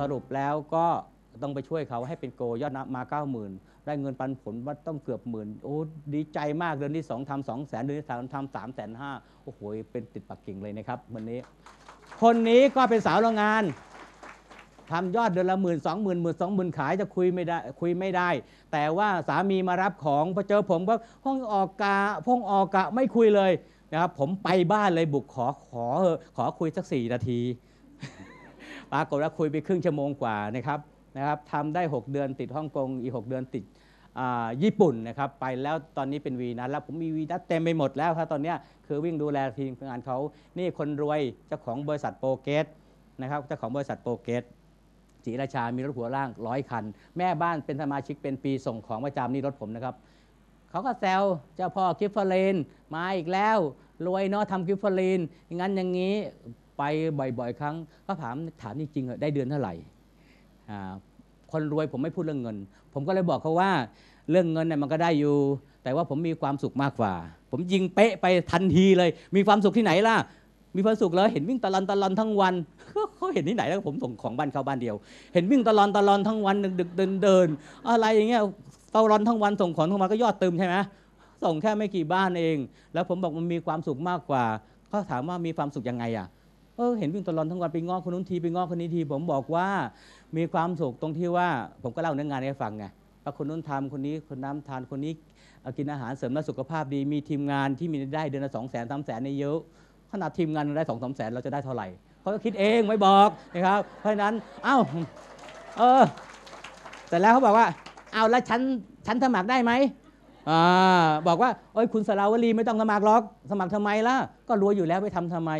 สรุปแล้วก็ต้องไปช่วยเขาให้เป็นโกยอดมาเก้าหมื่นได้เงินปันผลว่าต้องเกือบหมื่น โอ้ดีใจมากเดือนที่สองทำสองแสนเดือนที่สามทำสามแสนห้าโอ้โห เป็นติดปักกิ่งเลยนะครับ วันนี้ คนนี้ก็เป็นสาวโรงงานทำยอดเดือนละหมื่นสองหมื่นหมื่นสองหมื่นขายจะคุยไม่ได้คุยไม่ได้ แต่ว่าสามีมารับของ พอเจอผมก็ห้องออกกาพ้องออกกะ ไม่คุยเลยนะครับผมไปบ้านเลยบุกขอขอขอคุยสักสี่นาทีปรากฏว่าคุยไปครึ่งชั่วโมงกว่านะครับนะครับทำได้ 6 เดือนติดฮ่องกง อีก 6 เดือนติดญี่ปุ่นนะครับ ไปแล้วตอนนี้เป็นวีนัทแล้ว ผมมีวีนัทเต็มไปหมดแล้วครับตอนนี้คือวิ่งดูแลทีมงานเขานี่คนรวยเจ้าของบริษัทโปรเกตนะครับเจ้าของบริษัทโปรเกตจีราชา มีรถหัวล่างร้อยคันแม่บ้านเป็นสมาชิกเป็นปีส่งของประจำนี่รถผมนะครับ เขาก็แซวเจ้าพ่อกิฟเฟอร์เลนมาอีกแล้ว รวยเนาะทำกิฟเฟอร์เลนงั้นอย่างนี้ไปบ่อย ๆ ครั้ง ก็ถามถามจริงๆได้เดือนเท่าไหร่คนรวยผมไม่พูดเรื่องเงิน ผมก็เลยบอกเขาว่าเรื่องเงินเนี่ยมันก็ได้อยู่ แต่ว่าผมมีความสุขมากกว่า ผมยิงเป๊ะไปทันทีเลย มีความสุขที่ไหนล่ะ มีความสุขเลวเห็นวิ่งตะลอนตะลอนทั้งวันเขาเห็นที่ไหนแล้วผมส่งของบ้านเขาบ้านเดียว เห็นวิ่งตะลอนตะลอนทั้งวันดึกเดินเดินอะไรอย่างเงี้ยตะลอนทั้งวันส่งของทั้งวันก็ยอดเติมใช่ไหมส่งแค่ไม่กี่บ้านเอง แล้วผมบอกมันมีความสุขมากกว่าเขาถามว่ามีความสุขยังไงอ่ะออเห็นวิ่งตลอดทั้งวันไปงอคนนู้นที ไปงอคนนี้ที ผมบอกว่ามีความสุขตรงที่ว่า ผมก็เล่าเนื้องานให้ฟังไงว่าคนนู้นทำคนนี้คนน้ำทานคนนี้กินอาหารเสริมและสุขภาพดีมีทีมงานที่มีได้เดือนละสองแสนสามแสนในเยอะ ขนาดทีมงานได้สองสามแสนเราจะได้เท่าไหร่ เขาคิดเอง ไม่บอกนะครับเพราะฉะนั้น เอ้าเออแต่แล้วเขาบอกว่าเอาแล้วฉันฉันสมัครได้ไหมอบอกว่าโอ้ยคุณสราวลีไม่ต้องสมัครหรอกสมัครทำไมล่ะ ก็รวยอยู่แล้วไปทำทำไม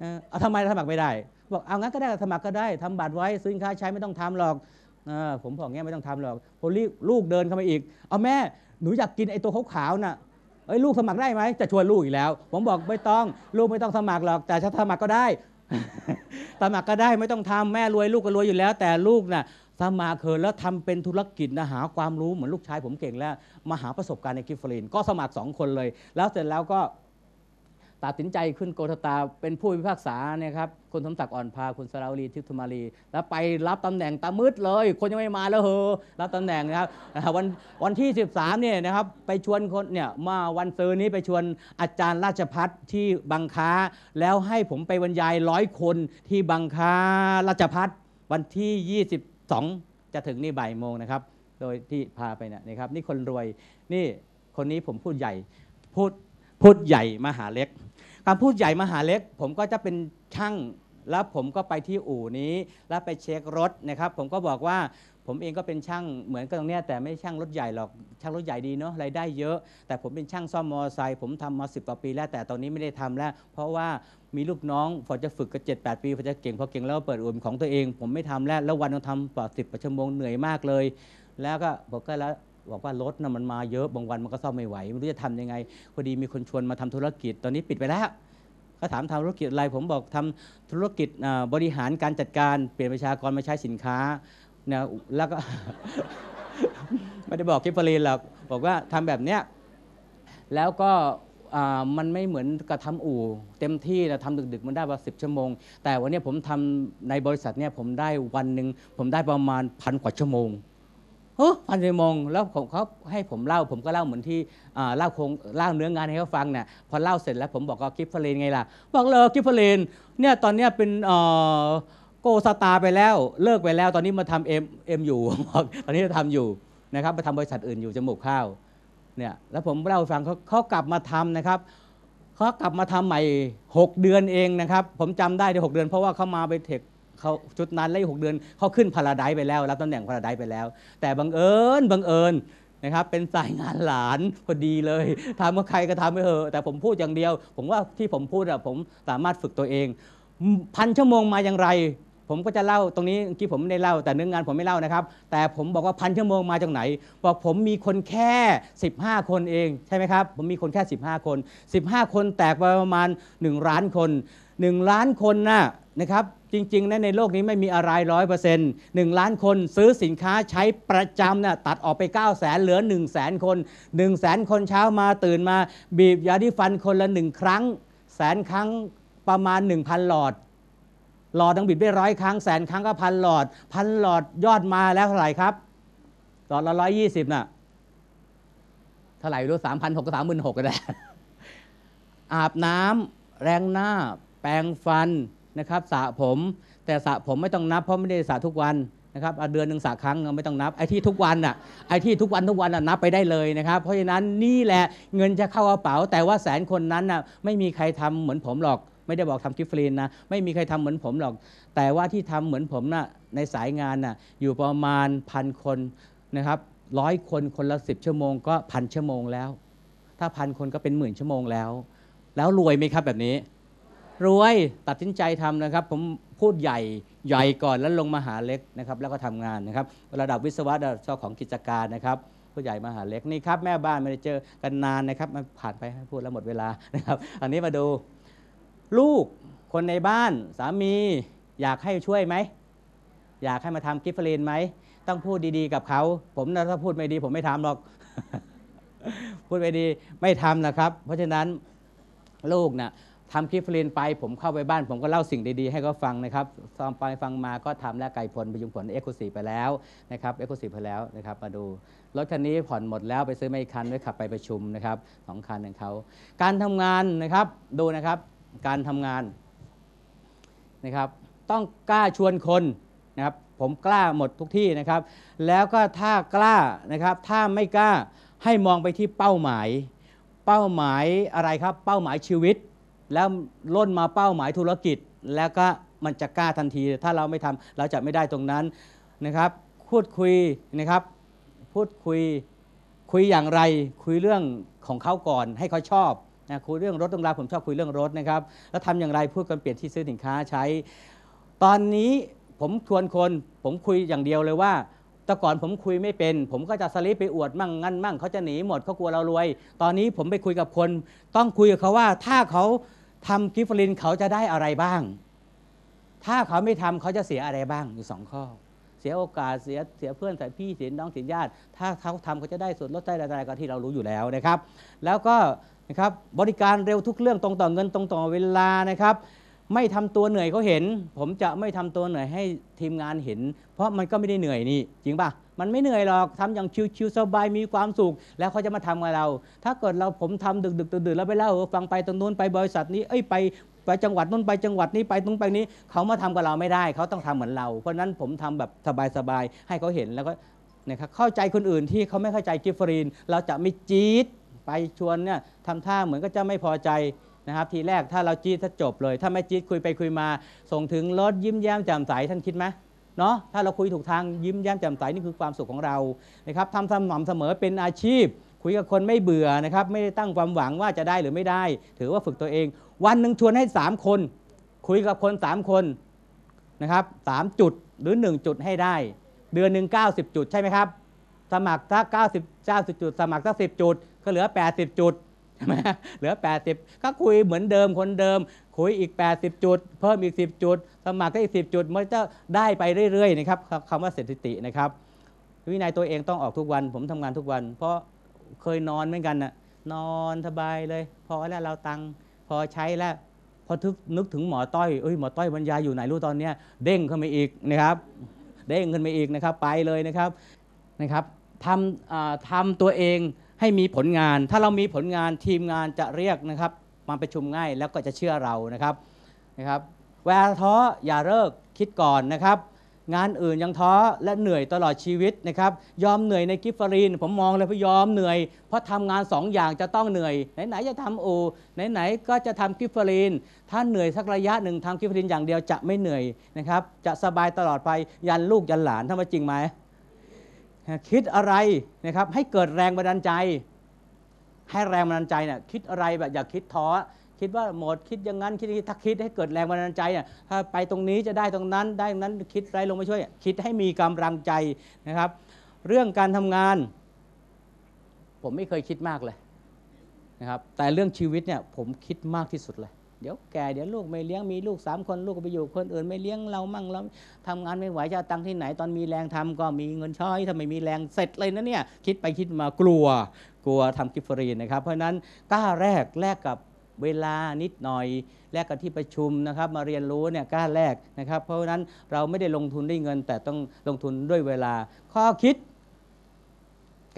เอาทำไมสมัครไม่ได้ บอกเอางั้นก็ได้สมัครก็ได้ทำบัตรไว้ซื้อินค้าใช้ไม่ต้องทำหรอกผมบอกเงี้ยไม่ต้องทำหรอกพอลูกเดินเข้ามาอีกเอาแม่หนูอยากกินไอ้ตัวขาวๆน่ะไอ้ลูกสมัครได้ไหมจะชวนลูกอีกแล้ว ผมบอกไม่ต้อง ลูกไม่ต้องสมัครหรอกแต่ถ้าสมัครก็ได้ สมัครก็ได้ไม่ต้องทำแม่รวยลูกก็รวยอยู่แล้ว แต่ลูกน่ะสมัครเคยแล้วทำเป็นธุรกิจนะหาความรู้เหมือนลูกชายผมเก่งแล้วมาหาประสบการณ์ในกิฟเฟลินก็สมัครสองคนเลยแล้วเสร็จแล้วก็ตัดสินใจขึ้นโกธตาเป็นผู้พิพากษาเนี่ยครับคุณสมศักดิ์อ่อนพาคุณสราวรีทิพย์ธมารีแล้วไปรับตำแหน่งตามืดเลย คนยังไม่มาแล้วเหอรับตำแหน่งนะครับวันวันที่ 13เนี่ยนะครับไปชวนคนเนี่ยมาวันซื้อนี้ไปชวนอาจารย์ราชพัฒที่บางค้า แล้วให้ผมไปบรรยายร้อยคนที่บางค้าราชพัฒวันที่ 22 จะถึงนี่บ่ายโมงนะครับโดยที่พาไปเนี่ยนะครับ นี่คนรวยนี่คนนี้ผมพูดใหญ่พูดพูดใหญ่มหาเล็กคำพูดใหญ่มหาเล็กผมก็จะเป็นช่างแล้วผมก็ไปที่อู่นี้แล้วไปเช็ครถนะครับ ผมก็บอกว่าผมเองก็เป็นช่างเหมือนกันตรงนี้แต่ไม่ช่างรถใหญ่หรอกช่างรถใหญ่ดีเนาะรายได้เยอะแต่ผมเป็นช่างซ่อมมอเตอร์ไซค์ผมทำมาสิบกว่าปีแล้วแต่ตอนนี้ไม่ได้ทำแล้ว เพราะว่ามีลูกน้องพอจะฝึกก็เจ็ดแปดปีพอจะเก่งพอเก่งแล้วเปิดอู่ของตัวเองผมไม่ทำแล้วแล้ววันต้องทำกว่าสิบชั่วโมงเหนื่อยมากเลย แล้วก็บอกก็แล้วบอกว่ารถนะ่ะมันมาเยอะ บางวันมันก็ซ่อมไม่ไหว ไม่รู้จะทำยังไง พอดีมีคนชวนมาทำธุรกิจ ตอนนี้ปิดไปแล้วก็ถามทำธุรกิจอะไร ผมบอกทำธุรกิจบริหารการจัดการ เปลี่ยนประชากรมาใช้สินค้านะแล้วก็ ไม่ได้บอกกิฟเฟอรีหรอก บอกว่าทำแบบเนี้ยแล้วก็มันไม่เหมือนกับทำอู่ เต็มที่นะทำดึกๆมันได้ประมาณสิชั่วโมง แต่วันนี้ผมทำในบริษัทเนี่ยผมได้วันหนึ่งผมได้ประมาณพันกว่าชั่วโมงฮ้ยพันธุ์มงแล้วผมเขาให้ผมเล่าผมก็เล่าเหมือนที่เล่าคงเล่าเนื้องานให้เขาฟังเนี่ยพอเล่าเสร็จแล้วผมบอกก็บกิฟเฟอรีนไงล่ะบอกเลยกิฟเฟอรีนเนี่ยตอนเนี้ยเป็นโกสตาไปแล้วเลิกไปแล้วตอนนี้มาทำเอ็มเอ็มอยู่บอกตอนนี้ทำอยู่นะครับมาทำบริษัทอื่นอยู่จมูกข้าวเนี่ยแล้วผมเล่าให้ฟังเขาเขากลับมาทำนะครับเขากลับมาทำใหม่ 6 เดือนเองนะครับผมจำได้ใน6เดือน เพราะว่าเขามาไปเทคเขาชุดนั้นเลยหกเดือน เขาขึ้นพาราไดไปแล้ว รับตำแหน่งพาราไดไปแล้ว แต่บังเอิญบังเอิญนะครับ เป็นสายงานหลาน พอดีเลยทำกับใครก็ทำไปเถอะ แต่ผมพูดอย่างเดียว ผมว่าที่ผมพูดอะผมสามารถฝึกตัวเองพันชั่วโมงมาอย่างไร ผมก็จะเล่าตรงนี้กี้ผมไม่ได้เล่าแต่เนื้องงานผมไม่เล่านะครับ แต่ผมบอกว่าพันชั่วโมงมาจากไหนบอกผมมีคนแค่ 15 คนเองใช่ไหมครับผมมีคนแค่ 15 คน15คนแตกไปประมาณ1ล้านคน1ล้านคนนะ่ะนะครับจริงๆนะในโลกนี้ไม่มีอะไรร้อยเปอร์เซ็นต์หนึ่งล้านคนซื้อสินค้าใช้ประจำเนะ่ยตัดออกไป 9 0 0แสนเหลือ1 0 0 0 0แสนคน1 0 0 0 0แสนคนเช้ามาตื่นมา บีบยาที่ฟันคนละหนึ่งครั้ง แสนครั้งประมาณ 1,000หลอดหลอดต้องบีบได้ร้อยครั้ง แสนครั้งก็พันหลอด พันหลอดยอดมาแล้วเท่าไหร่ครับหลอดละร้อยยี่สิบน่ะ เท่าไหร่รู้สามพันหกสามหมื่นหกก็ได้ อาบน้ำแรงหน้า แปรงฟันนะครับสระผมแต่สระผมไม่ต้องนับ เพราะไม่ได้สระทุกวันนะครับเดือนหนึ่งสะครั้งไม่ต้องนับไอ้ที่ทุกวันอ่ะไอ้ที่ทุกวันทุกวันอ่ะนับไปได้เลยนะครับ เพราะฉะนั้นนี่แหละเงินจะเข้ากระเป๋า แต่ว่าแสนคนนั้นอ่ะไม่มีใครทำเหมือนผมหรอก ไม่ได้บอกทำกิฟฟรีนนะไม่มีใครทำเหมือนผมหรอก แต่ว่าที่ทำเหมือนผมน่ะในสายงานน่ะอยู่ประมาณพันคนนะครับร้อยคนคนละสิบชั่วโมงก็พันชั่วโมงแล้ว ถ้าพันคนก็เป็นหมื่นชั่วโมงแล้ว แล้วรวยไหมครับแบบนี้รวยตัดสินใจทำนะครับ ผมพูดใหญ่ใหญ่ก่อนแล้วลงมาหาเล็กนะครับ แล้วก็ทำงานนะครับระดับวิศวะระดับเจ้าของกิจการนะครับผู้ใหญ่มาหาเล็กนี่ครับแม่บ้านไม่ได้เจอกันนานนะครับมันผ่านไปพูดแล้วหมดเวลานะครับ อันนี้มาดู ลูกคนในบ้านสามีอยากให้ช่วยไหม อยากให้มาทำกิฟเฟลินไหมต้องพูดดีๆกับเขาผมนะถ้าพูดไม่ดี ผมไม่ทำหรอก พูดไม่ดีไม่ทำนะครับ เพราะฉะนั้นลูกนะ่ะทำคลิปฟลินไป ผมเข้าไปบ้าน ผมก็เล่าสิ่งดีๆให้เขาฟังนะครับฟังไปฟังมาก็ทำแล้วไก่ผลประยุงผลเอ็กซ์คสูซีไปแล้วนะครับ เอ็กซ์คสูซีไปแล้วนะครับมาดูรถคันนี้ผ่อนหมดแล้วไปซื้อม่คันด้วยขับไปประชุมนะครับสองคันของเขา การทำงานนะครับดูนะครับ การทำงานนะครับต้องกล้าชวนคนนะครับผมกล้าหมดทุกที่นะครับ แล้วก็ถ้ากล้านะครับถ้าไม่กล้าให้มองไปที่เป้าหมาย เป้าหมายอะไรครับเป้าหมายชีวิตแล้วล่นมาเป้าหมายธุรกิจ แล้วก็มันจะกล้าทันที ถ้าเราไม่ทำเราจะไม่ได้ตรงนั้นนะครับพูดคุยนะครับ พูดคุยคุยอย่างไรคุยเรื่องของเขาก่อน ให้เขาชอบนะคุยเรื่องรถตรงราผมชอบคุยเรื่องรถนะครับ แล้วทำอย่างไร พูดกันเปลี่ยนที่ซื้อสินค้าใช้ ตอนนี้ผมชวนคนผมคุยอย่างเดียวเลยว่าแต่ก่อนผมคุยไม่เป็น ผมก็จะสลิปไปอวดมั่งงั้นมั่งเขาจะหนีหมดเขากลัวเรารวย ตอนนี้ผมไปคุยกับคน ต้องคุยกับเขาว่าถ้าเขาทำกิฟลินเขาจะได้อะไรบ้าง ถ้าเขาไม่ทำเขาจะเสียอะไรบ้างอยู่สองข้อ เสียโอกาสเสียเสียเพื่อนเสียพี่เสียน้องเสียญาติ ถ้าเขาทำเขาจะได้ส่วนลดได้อะไรก็ที่เรารู้อยู่แล้วนะครับ แล้วก็นะครับบริการเร็วทุกเรื่องตรงต่อเงินตรงต่อเวลานะครับไม่ทำตัวเหนื่อยเขาเห็น ผมจะไม่ทำตัวเหนื่อยให้ทีมงานเห็น เพราะมันก็ไม่ได้เหนื่อยนี่จริงปะมันไม่เหนื่อยหรอกทำอย่างชิวๆสบาย มีความสุข แล้วเขาจะมาทำกับเรา ถ้าเกิดเราผมทำดึกดึกื่นแล้วไปเล่าฟังไปตรงนู้นไปบริษัทนี้ เอ้ยไปไปจังหวัดนู้นไปจังหวัดนี้ไปตรงไปนี้เขามาทำกับเราไม่ได้ เขาต้องทำเหมือนเรา เพราะนั้นผมทำแบบสบายๆให้เขาเห็นแล้วก็นะครับเข้าใจคนอื่นที่เขาไม่เข้าใจกิฟฟรีนเราจะไม่จี๊ดไปชวนเนี่ยทำท่าเหมือนก็จะไม่พอใจนะครับทีแรกถ้าเราจี๊ดถ้าจบเลยถ้าไม่จี๊ดคุยไปคุยมา ส่งถึงรถยิ้มแย้มแจ่มใสท่านคิดไหมเนาะถ้าเราคุยถูกทางยิ้มแย้มแจ่มใสนี่คือความสุขของเรานะครับทำสม่ำเสมอเป็นอาชีพ คุยกับคนไม่เบื่อนะครับไม่ได้ตั้งความหวังว่าจะได้หรือไม่ได้ ถือว่าฝึกตัวเอง วันหนึ่งชวนให้ 3 คน คุยกับคน 3 คนนะครับสจุดหรือ1จุดให้ได้เดือนหนึ่ง90 จุดใช่ไหมครับสมัครถ้า90 90จุดสมัครถ้า10 จุดก็เหลือ80จุดใช่ไหมเหลือ 80ก็คุยเหมือนเดิมคนเดิม คุยอีก 80 จุด เพิ่มอีก10 จุด สมัครก็อีก 10 จุดมันจะได้ไปเรื่อยๆนะครับคำว่าสถิตินะครับวินัยตัวเองต้องออกทุกวัน ผมทำงานทุกวัน เพราะ เคยนอนเหมือนกันนะนอนสบายเลยพอแล้วเราตัง พอใช้แล้วพอทึกนึกถึงหมอต้อยเอ้ยหมอต้อยบรรยายอยู่ไหนรู้ตอนเนี้ย เด้งขึ้นมาอีกนะครับเด้งขึ้นมาอีกนะครับ ไปเลยนะครับนะครับทำทำตัวเองให้มีผลงาน ถ้าเรามีผลงานทีมงานจะเรียกนะครับมาประชุมง่ายแล้วก็จะเชื่อเรานะครับนะครับแวท้ออย่าเลิกคิดก่อนนะครับงานอื่นยังท้อและเหนื่อยตลอดชีวิตนะครับยอมเหนื่อยในกิฟฟรีนผมมองเลยพี่ยอมเหนื่อย เพราะทำงาน 2ออย่างจะต้องเหนื่อยไหนๆจะทำโอไหนๆก็จะทำกิฟฟรีนถ้าเหนื่อยสักระยะหนึ่งทำกิฟฟรีนอย่างเดียวจะไม่เหนื่อยนะครับจะสบายตลอดไปยันลูกยันหลานทำมาจริงไหมคิดอะไรนะครับให้เกิดแรงบันดาลใจ ให้แรงบันดาลใจเนี่ยคิดอะไรแบบอย่าคิดท้อคิดว่าหมดคิดอย่างนั้น คิดถ้าคิดให้เกิดแรงบันดาลใจเนี่ยถ้าไปตรงนี้จะได้ตรงนั้นได้ตรงนั้นคิดไรลงมาช่วยคิดให้มีกำลังใจนะครับเรื่องการทำงาน ผมไม่เคยคิดมากเลยนะครับแต่เรื่องชีวิตเนี่ยผมคิดมากที่สุดเลยเดี๋ยวแก่เดี๋ยวลูกไม่เลี้ยงมีลูกสามคนลูกไปอยู่คนอื่นไม่เลี้ยงเรามั่งเราทำงานไม่ไหวจะตังที่ไหนตอนมีแรงทำก็มีเงินช้อยทำาไมมีแรงเสร็จเลยนะเนี่ยคิดไปคิดมากลัวกลัวทำกิฟฟรีนะครับเพราะนั้นกล้าแรกแลกกับเวลานิดหน่อยแลกกับที่ประชุมนะครับ มาเรียนรู้เนี่ยกล้าแรกนะครับ เพราะฉะนั้นเราไม่ได้ลงทุนด้วยเงินแต่ต้องลงทุนด้วยเวลาข้อคิด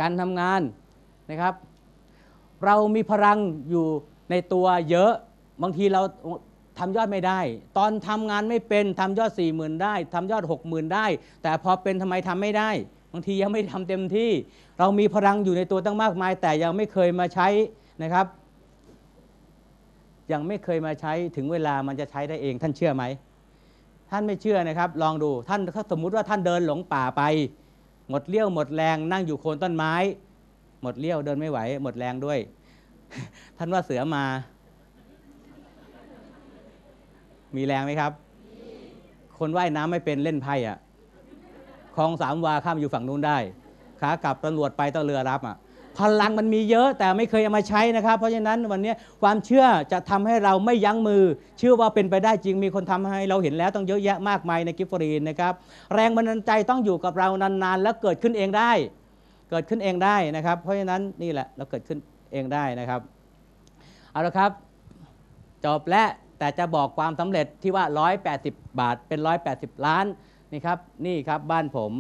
การทำงานนะครับ เรามีพลังอยู่ในตัวเยอะบางทีเราทำยอดไม่ได้ ตอนทำงานไม่เป็นทำยอด4ี่หมื่นได้ทำยอด6กหมื่นได้ แต่พอเป็นทำไมทำไม่ได้ บางทียังไม่ทำเต็มที่ เรามีพลังอยู่ในตัวตั้งมากมายแต่ยังไม่เคยมาใช้นะครับ ยังไม่เคยมาใช้ ถึงเวลามันจะใช้ได้เองท่านเชื่อไหมท่านไม่เชื่อนะครับ ลองดูท่านถ้าสมมุติว่าท่านเดินหลงป่าไป หมดเลี้ยวหมดแรงนั่งอยู่โคนต้นไม้ หมดเลี้ยวเดินไม่ไหว หมดแรงด้วย ท่านว่าเสือมามีแรงไหมครับ คนว่ายน้ำไม่เป็นเล่นไพ่อะคลองสามวาข้ามอยู่ฝั่งนู้นได้ ขากลับตำรวจไปต้องเรือรับอ่ะ พลังมันมีเยอะ แต่ไม่เคยเอามาใช้นะครับ เพราะฉะนั้นวันนี้ความเชื่อจะทำให้เราไม่ยั้งมือ เชื่อว่าเป็นไปได้จริงมีคนทำให้เราเห็นแล้ว ต้องเยอะแยะมากมายในกิฟฟรีนนะครับ แรงบันดาลใจต้องอยู่กับเรานานๆ แล้วเกิดขึ้นเองได้ เกิดขึ้นเองได้นะครับ เพราะฉะนั้นนี่แหละเราเกิดขึ้นเองได้นะครับ เอาละครับ จบและแต่จะบอกความสำเร็จที่ว่า 180 บาทเป็น 180 ล้าน นี่ครับนี่ครับบ้านผม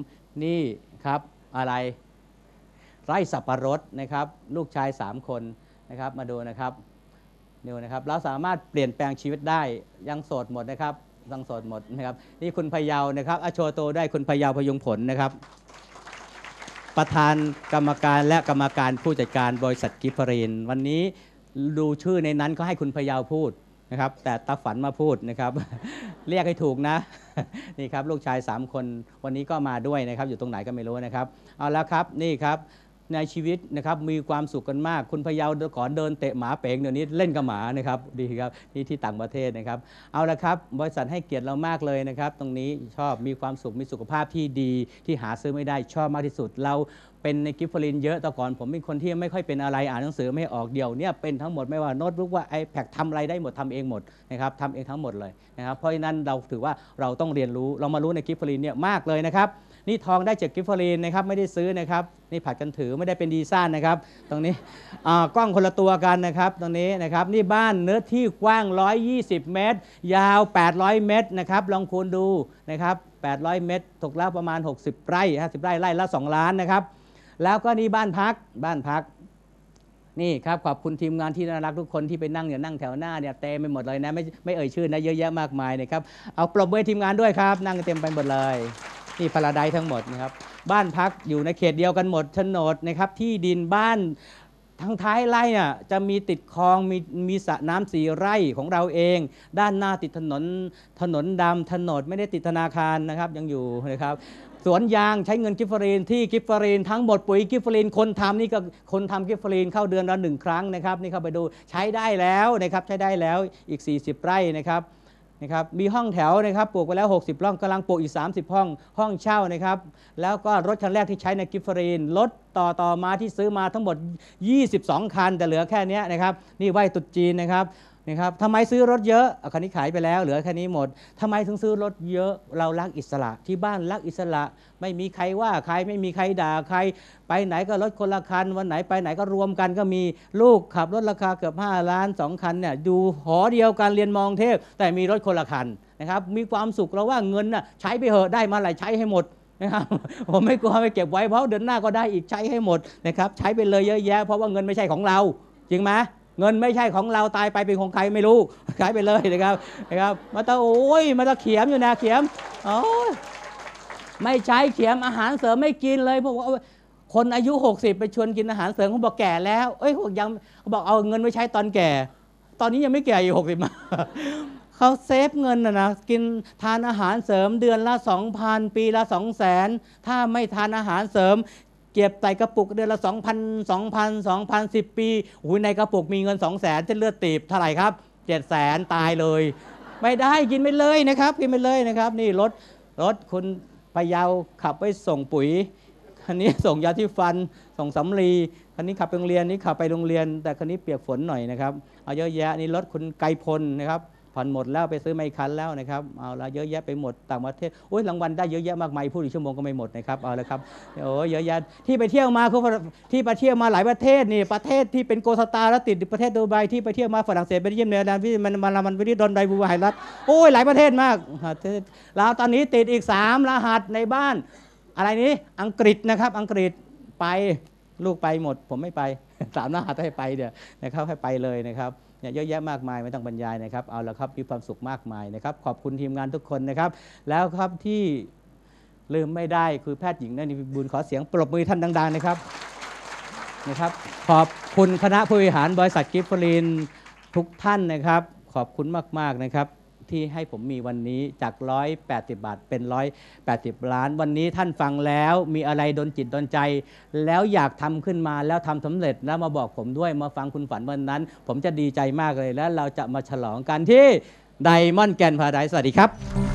นี่ครับ อะไรไร่สับปะรดนะครับลูกชาย 3 คนนะครับมาดูนะครับดูนะครับเราสามารถเปลี่ยนแปลงชีวิตได้ ยังโสดหมดนะครับยังโสดหมดนะครับ นี่คุณพยาวนะครับอโชโตได้คุณพยาวพยุงผลนะครับประธานกรรมการและกรรมการผู้จัดการบริษัทกิฟเฟริน วันนี้ดูชื่อในนั้นก็ให้คุณพยาวพูดนะครับแต่ตาฝันมาพูดนะครับ เรียกให้ถูกนะนี่ครับลูกชาย3คนวันนี้ก็มาด้วยนะครับ อยู่ตรงไหนก็ไม่รู้นะครับเอาละครับนี่ครับในชีวิตนะครับมีความสุขกันมากคุณพยาว่อนเดินเตะหมาเป่งเดี๋ยวนี้เล่นกับหมานะครับดีครับนี่ที่ต่างประเทศนะครับ เอาละครับบริษัทให้เกียรติเรามากเลยนะครับ ตรงนี้ชอบมีความสุขมีสุขภาพที่ดี ที่หาซื้อไม่ได้ชอบมากที่สุดเราเป็นในกิฟฟรินเยอะแต่ก่อนผมเป็นคนที่ไม่ค่อยเป็นอะไรอ่านหนังสือไม่ออกเดียวเนี่ยเป็นทั้งหมดไม่ว่าโน้ตบุ๊กว่า iPad ทำอะไรได้หมดทำเองหมดนะครับทำเองทั้งหมดเลยนะครับเพราะฉะนั้นเราถือว่าเราต้องเรียนรู้ เรามารู้ในกิฟฟรินเนี่ยมากเลยนะครับนี่ทองได้จากกิฟฟรินนะครับไม่ได้ซื้อนะครับนี่ผัดกันถือไม่ได้เป็นดีซ่านนะครับตรงนี้กล้องคนละตัวกันนะครับตรงนี้นะครับนี่บ้านเนื้อที่กว้าง 120 เมตรยาว800เมตรนะครับลองคูณดูนะครับ800 เมตรถกแล้วประมาณ 60 ไร่ 50 ไร่ไร่ละ 2 ล้านนะครับแล้วก็นี่บ้านพักบ้านพักนี่ครับขอบคุณทีมงานที่น่ารักทุกคนที่ไปนั่งเนี่ยนั่งแถวหน้าเนี่ยเต็มไปหมดเลยนะไม่ไม่เอ่ย ชื่อ นะเยอะแยะมากมายนะครับเอาปรบมือทีมงานด้วยครับ นั่งเต็มไปหมดเลยนี่พาราไดทั้งหมดนะครับ บ้านพักอยู่ในเขตเดียวกันหมดโฉนดนะครับที่ดินบ้านทั้งท้ายไร่เนี่ย จะมีติดคลองมีมีสระน้ำสีไร่ของเราเอง ด้านหน้าติดถนนถนนดำถนนไม่ได้ติดธนาคารนะครับยังอยู่นะครับสวนยางใช้เงินกิฟเฟอรีนที่กิฟเฟอรีนทั้งหมดปุ๋ยกิฟเฟอรีนคนทำนี่ก็คนทำกิฟเฟอรีนเข้าเดือนละหนึ่งครั้งนะครับนี่เข้าไปดูใช้ได้แล้วนะครับใช้ได้แล้วอีก 40 ไร่นะครับนะครับมีห้องแถวนะครับปลูกไปแล้ว 60ร่องกำลังปลูกอีก 30 ห้องห้องเช่านะครับแล้วก็รถคันแรกที่ใช้ในกิฟเฟอรีนรถต่อต่อมาที่ซื้อมาทั้งหมด 22 คัน แต่เหลือแค่นี้นะครับนี่ไหวตุดจีนนะครับนะครับทำไมซื้อรถเยอะอคันนี้ขายไปแล้วเหลือแค่นี้หมด ทำไมถึงซื้อรถเยอะเรารักอิสระ ที่บ้านรักอิสระไม่มีใครว่าใครไม่มีใครด่าใคร ไปไหนก็รถคนละคันวันไหนไปไหนก็รวมกันก็มีลูกขับรถราคาเกือบ5ล้าน2คันเนี่ยดูหอเดียวกันเรียนมองเทพแต่มีรถคนละคันนะครับ มีความสุขเราว่าเงินน่ะใช้ไปเหอะได้มาหลายใช้ให้หมดนะครับผมไม่กลัวไม่เก็บไว้เพราะเดือนหน้าก็ได้อีกใช้ให้หมดนะครับ ใช้ไปเลยเยอะแยะเพราะว่าเงินไม่ใช่ของเราจริงไหมเงินไม่ใช่ของเราตายไปเป็นของใครไม่รู้ขายไปเลยนะครับนะครับ มาตาโอ้ยมาตาเขียมอยู่นะเขียมโอ้ยไม่ใช้เขียมอาหารเสริมไม่กินเลยพวกคนอายุ 60 ไปชวนกินอาหารเสริมเขาบอกแก่แล้วเอ้ยพวกยังเขาบอกเอาเงินไว้ใช้ตอนแก่ ตอนนี้ยังไม่แก่อยู่หกสิบมาเขาเซฟเงินนะนะกินทานอาหารเสริมเดือนละสองพันปีละสองแสนถ้าไม่ทานอาหารเสริมเก็บใส่กระปุกเดือนละ 2 0 0 0 2 0 0 2 0 10ปีหูในกระปุกมีเงิน 2 0 0 0 0 0เส้นเลือดตีบ เท่าไหร่ครับ7 0 0 0 0 0ตายเลย ไม่ได้ กินไม่เลยนะครับ กินไม่เลยนะครับ นี่รถรถคุณพยาวขับไปส่งปุ๋ยคันนี้ส่งยาที่ฟัน ส่งสำลีคันนี้ขับไปโรงเรียนนี่ขับไปโรงเรียน แต่คันนี้เปียกฝนหน่อยนะครับ เอาเยอะแยะนี่รถคุณไกลพลนะครับผ่อนหมดแล้วไปซื้อไม่คันแล้วนะครับเอาละเยอะแยะไปหมดต่างประเทศโอ้ยรางวัลได้เยอะแยะมากมายพูดอีกชั่วโมงก็ไม่หมดนะครับเอาละครับโอ้ยเยอะแยะที่ไปเที่ยวมาเขาที่ไปเที่ยวมาหลายประเทศนี่ประเทศที่เป็นโกสตาแล้วติดประเทศดูไบที่ไปเที่ยวมาฝรั่งเศสไปเยี่ยมเนือแดนวิี่มันมลนมันวิริดอนไดบูไฮรัตโอ้ยหลายประเทศมากลาวตอนนี้ติดอีก 3 รหัสในบ้าน อะไรนี้อังกฤษนะครับอังกฤษไปลูกไปหมด ผมไม่ไปสามหน้าหาให้ไปเดี๋ยนะครับให้ไปเลยนะครับเนี่ยเยอะแยะมากมายไม่ต้องบรรยายนะครับเอาละครับมีความสุขมากมายนะครับ ขอบคุณทีมงานทุกคนนะครับ แล้วครับที่ลืมไม่ได้คือแพทย์หญิงนันทบุญขอเสียงปรบมือท่านดังๆนะครับนะครับ ขอบคุณคณะผู้บริหาร บริษัทกิฟฟรีนทุกท่านนะครับ ขอบคุณมากๆนะครับที่ให้ผมมีวันนี้จาก 180 บาทเป็น 180 ล้าน วันนี้ท่านฟังแล้วมีอะไรดนจิตดนใจ แล้วอยากทำขึ้นมาแล้วทำสำเร็จแล้วมาบอกผมด้วยมาฟังคุณฝันวันนั้น ผมจะดีใจมากเลยแล้วเราจะมาฉลองกันที่ไดมอนด์แกนพาราไดสวัสดีครับ